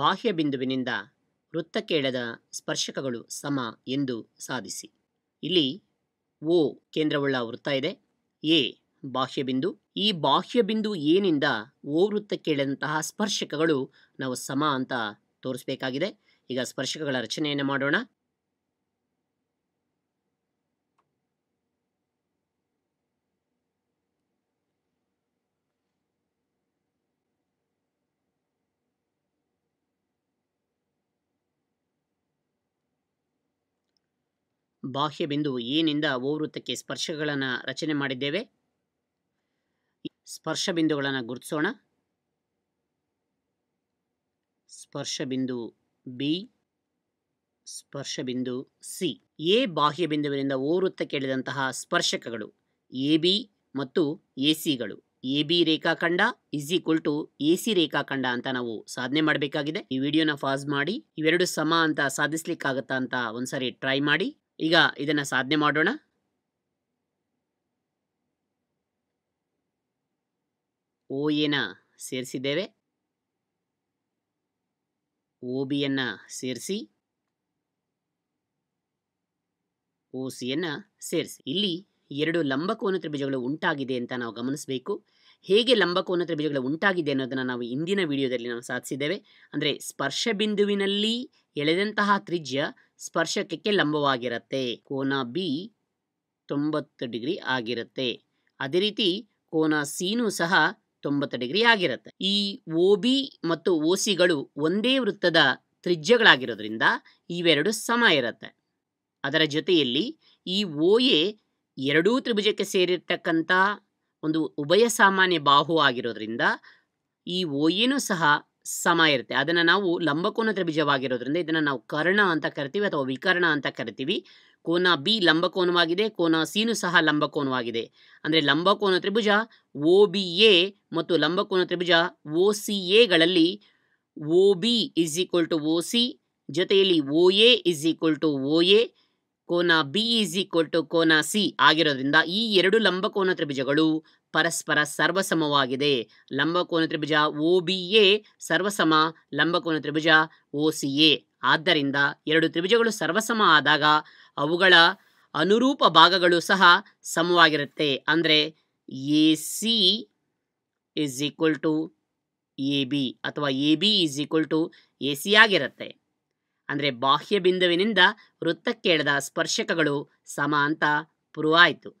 ಬಾಹ್ಯ ಬಿಂದುವಿನಿಂದ ವೃತ್ತಕ್ಕೇಳದ ಸ್ಪರ್ಶಕಗಳು ಸಮ ಎಂದು ಸಾಧಿಸಿ ಇಲ್ಲಿ ಓ ಕೇಂದ್ರವುಳ್ಳ ವೃತ್ತ ಇದೆ ಎ ಬಾಹ್ಯ ಬಿಂದು ಈ ಬಾಹ್ಯ ಬಿಂದು ಏನಿಂದ ಓ ವೃತ್ತಕ್ಕೆ ಸ್ಪರ್ಶಕಗಳು ನಾವು ಸಮ ಅಂತ ತೋರಿಸಬೇಕಾಗಿದೆ ಈಗ ಸ್ಪರ್ಶಕಗಳ ರಚನೆಯನ್ನು ಮಾಡೋಣ ಬಾಹ್ಯ ಬಿಂದು ಏನಿಂದ ಓವೃತ್ತಕ್ಕೆ ಸ್ಪರ್ಶಗಳನ್ನು ರಚನೆ ಮಾಡಿದ್ದೇವೆ ಸ್ಪರ್ಶ ಬಿಂದುಗಳನ್ನು ಗುರುತಿಸೋಣ ಸ್ಪರ್ಶ ಬಿಂದು ಬಿ ಸ್ಪರ್ಶ ಬಿಂದು ಸಿ ಎ ಬಾಹ್ಯ ಬಿಂದುವಿನಿಂದ ಓವೃತ್ತಕ್ಕೆ ಇಳಿದಂತಹ ಸ್ಪರ್ಶಕಗಳು ಎ ಬಿ ಮತ್ತು ಎ ಸಿಗಳು ಎ ಬಿ ರೇಖಾಖಂಡ is equal to A C ರೇಖಾಖಂಡ ಅಂತ ನಾವು ಸಾಧನೆ ಮಾಡಬೇಕಾಗಿದೆ ಈ ವಿಡಿಯೋನ ಫಾಸ್ ಮಾಡಿ ಇವೆರಡು ಸಮ ಅಂತ ಸಾಧಿಸ್ಲಿಕ್ಕಾಗತ್ತಾ ಅಂತ ಒಂದ್ಸರಿ ಟ್ರೈ ಮಾಡಿ ಈಗ ಇದನ್ನ ಸಾಧನೆ ಮಾಡೋಣ ಓ ಎನ ಸೇರಿಸಿದ್ದೇವೆ ಓ ಬಿಯನ್ನು ಸೇರಿಸಿ ಓ ಸಿಯನ್ನು ಸೇರಿಸಿ ಇಲ್ಲಿ ಎರಡು ಲಂಬಕೋನ ತ್ರಿಭುಜಗಳು ಉಂಟಾಗಿದೆ ಅಂತ ನಾವು ಗಮನಿಸಬೇಕು ಹೇಗೆ ಲಂಬಕೋನ ತ್ರಿಭುಜಗಳು ಉಂಟಾಗಿದೆ ಅನ್ನೋದನ್ನು ನಾವು ಇಂದಿನ ವಿಡಿಯೋದಲ್ಲಿ ನಾವು ಸಾಧಿಸಿದ್ದೇವೆ ಅಂದರೆ ಸ್ಪರ್ಶ ಬಿಂದುವಿನಲ್ಲಿ ಎಳೆದಂತಹ ತ್ರಿಜ್ಯ ಸ್ಪರ್ಶಕಕ್ಕೆ ಲಂಬವಾಗಿರುತ್ತೆ ಕೋನ ಬಿ ತೊಂಬತ್ತು ಡಿಗ್ರಿ ಆಗಿರುತ್ತೆ ಅದೇ ರೀತಿ ಕೋನ ಸಿನೂ ಸಹ ತೊಂಬತ್ತು ಡಿಗ್ರಿ ಆಗಿರುತ್ತೆ ಈ ಒ ಬಿ ಮತ್ತು ಓ ಸಿಗಳು ಒಂದೇ ವೃತ್ತದ ತ್ರಿಜ್ಯಗಳಾಗಿರೋದ್ರಿಂದ ಇವೆರಡು ಸಮ ಇರುತ್ತೆ ಅದರ ಜೊತೆಯಲ್ಲಿ ಈ ಓ ಎ ಎರಡೂ ತ್ರಿಭುಜಕ್ಕೆ ಸೇರಿರ್ತಕ್ಕಂಥ ಒಂದು ಉಭಯ ಸಾಮಾನ್ಯ ಬಾಹು ಆಗಿರೋದ್ರಿಂದ ಈ ಓಯೇನೂ ಸಹ ಸಮ ಇರುತ್ತೆ ಅದನ್ನು ನಾವು ಲಂಬಕೋನ ತ್ರಿಭುಜವಾಗಿರೋದ್ರಿಂದ ಇದನ್ನು ನಾವು ಕರ್ಣ ಅಂತ ಕರಿತೀವಿ ಅಥವಾ ವಿಕರ್ಣ ಅಂತ ಕರಿತೀವಿ ಕೋನ ಬಿ ಲಂಬಕೋನವಾಗಿದೆ ಕೋನ ಸಿನೂ ಸಹ ಲಂಬಕೋನವಾಗಿದೆ ಅಂದರೆ ಲಂಬಕೋನ ತ್ರಿಭುಜ ಓ ಬಿ ಎ ಮತ್ತು ಲಂಬಕೋನ ತ್ರಿಭುಜ ಓ ಸಿ ಎಗಳಲ್ಲಿ O B is equal to O C ಜೊತೆಯಲ್ಲಿ O A is equal to O A ಕೋನ ಬಿ ಈಸ್ ಈಕ್ವಲ್ ಟು ಕೋನ ಸಿ ಆಗಿರೋದ್ರಿಂದ ಈ ಎರಡು ಲಂಬಕೋನ ತ್ರಿಭುಜಗಳು ಪರಸ್ಪರ ಸರ್ವಸಮವಾಗಿದೆ ಲಂಬಕೋನ ತ್ರಿಭುಜ ಒ ಬಿ ಎ ಸರ್ವಸಮ ಲಂಬಕೋನ ತ್ರಿಭುಜ ಓ ಸಿ ಎ ಆದ್ದರಿಂದ ಎರಡು ತ್ರಿಭುಜಗಳು ಸರ್ವಸಮ ಆದಾಗ ಅವುಗಳ ಅನುರೂಪ ಭಾಗಗಳು ಸಹ ಸಮವಾಗಿರುತ್ತೆ ಅಂದರೆ A C is equal to A B ಅಥವಾ A B is equal to A C ಆಗಿರುತ್ತೆ ಅಂದರೆ ಬಾಹ್ಯ ಬಿಂದುವಿನಿಂದ ಎಳೆದ ಸ್ಪರ್ಶಕಗಳು ಸಮ ಅಂತ ಪುರುವಾಯಿತು.